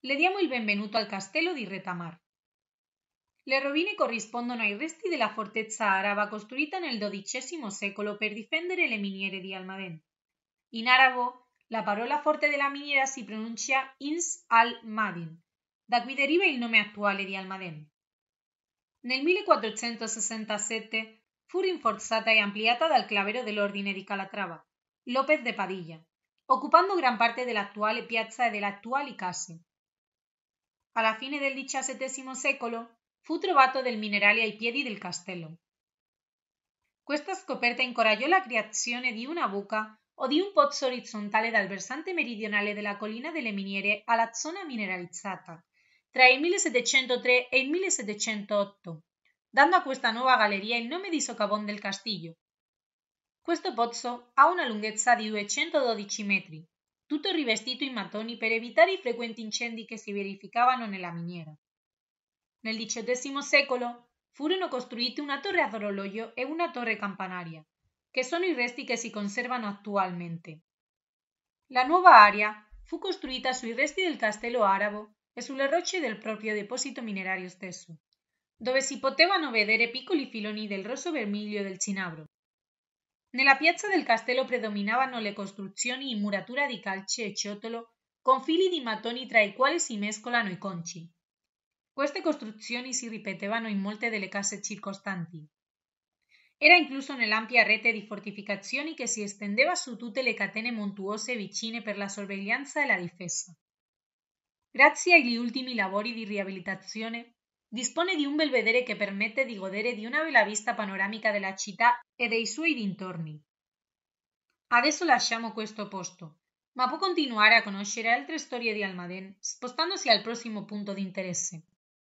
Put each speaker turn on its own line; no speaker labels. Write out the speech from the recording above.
le diamo il benvenuto al castello di Retamar. Le rovine corrispondono ai resti della fortezza araba costruita nel XII secolo per difendere le miniere di Almadén. In arabo, la parola forte la miniera si pronuncia Ins al-Madin, da cui deriva il nome attuale di Almaden. Nel 1467 fu rinforzata e ampliata dal clavero dell'Ordine di Calatrava, López de Padilla, occupando gran parte de la actual piazza e dell'attuale casi. alla fine del XVII secolo, fu trovato del minerale ai piedi del castello. Questa scoperta incoraggiò la creazione di una buca o di un pozzo orizzontale dal versante meridionale della collina delle miniere alla zona mineralizzata tra il 1703 e il 1708, dando a questa nuova galleria il nome di Socavon del Castillo. Questo pozzo ha una lunghezza di 212 metri tutto rivestito in mattoni per evitare i frequenti incendi che si verificavano nella miniera. Nel XVIII secolo furono costruite una torre ad orologio e una torre campanaria, che sono i resti che si conservano attualmente. La nuova area fu costruita sui resti del castello arabo e sulle rocce del propio depósito minerario stesso, dove si potevano vedere piccoli filoni del rosso vermiglio e del cinabro, Nella piazza del castello predominavano le costruzioni in muratura di calce e ciotolo, con fili di mattoni tra i quali si mescolano i conci. Queste costruzioni si ripetevano in molte delle case circostanti. Era incluso nell'ampia rete di fortificazioni che si estendeva su tutte le catene montuose vicine per la sorveglianza e la difesa. Grazie agli ultimi lavori di riabilitazione, Dispone di un belvedere che permette di godere di una bella vista panoramica della città e dei suoi dintorni. Adesso lasciamo questo posto, ma può continuare a conoscere altre storie di Almaden spostandosi al prossimo punto di interesse.